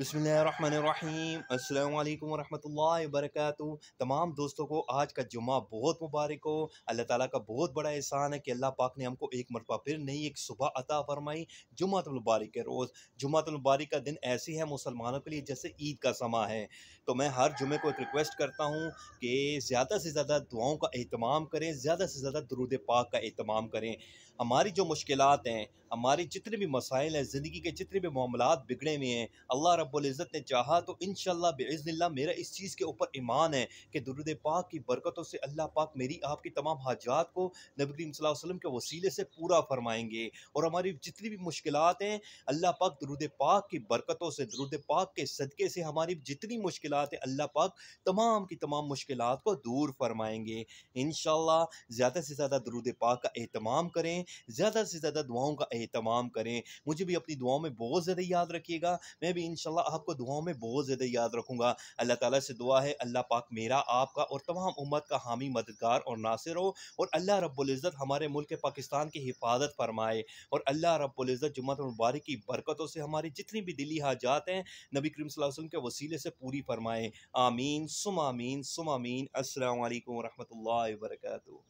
बसमीम् अल्लाम वरहमल वरक तमाम दोस्तों को आज का जुमा बहुत मुबारक हो अल्लाह ताला का बहुत बड़ा एहसान है कि अल्लाह पाक ने हमको एक मरतबा फिर नई एक सुबह अता फरमाई जुमातुलबारी के रोज़ जुमातुलबारी का दिन ऐसी है मुसलमानों के लिए जैसे ईद का समा है तो मैं हर जुमे को एक रिक्वेस्ट करता हूँ कि ज़्यादा से ज़्यादा दुआओं का अहतमाम करें ज़्यादा से ज़्यादा दरूद पाक का अहतमाम करें हमारी जो मुश्किल हैं हमारे जितने भी मसाइल हैं ज़िंदगी के जितने भी मामला बिगड़े हुए हैं अल्लाह रब रब्ज़त ने चाहा तो इन शज़ल्ला मेरा इस चीज़ के ऊपर ईमान है कि दरुद पाक की बरकतों से अल्लाह पाक मेरी आपकी तमाम हाजात को नबी करीम वसल्लम के वसीले से पूरा फरमाएंगे और हमारी जितनी भी मुश्किल हैं अल्लाह पाक दुरुद पाक की बरकतों से दरुद पाक के सदक़े से हमारी जितनी मुश्किल हैं अल्लाह पाक तमाम की तमाम मुश्किल को दूर फरमाएंगे इन ज़्यादा से ज़्यादा दरुद पाक का अहतमाम करें ज़्यादा से ज़्यादा दुआओं का अहतमाम करें मुझे भी अपनी दुआओं में बहुत ज़्यादा याद रखिएगा मैं भी इन इनशाला आपको दुआओं में बहुत ज़्यादा याद रखूँगा अल्लाह ताली से दुआ है अल्लाह पाक मेरा आपका और तमाम उम्मत का हामी मददगार और नासिर हो और अल्लाह रब्ज़त हमारे मुल्क पाकिस्तान की हिफाजत फरमाए और अल्लाह रब्ज़त जुम्मत मुबारक की बरकतों से हमारी जितनी भी दिली हाजात हैं नबी करीम वसल्लम के वसीले से पूरी फरमाएँ आमीन सुमामीन सुमामीन असल वरहमल वर्का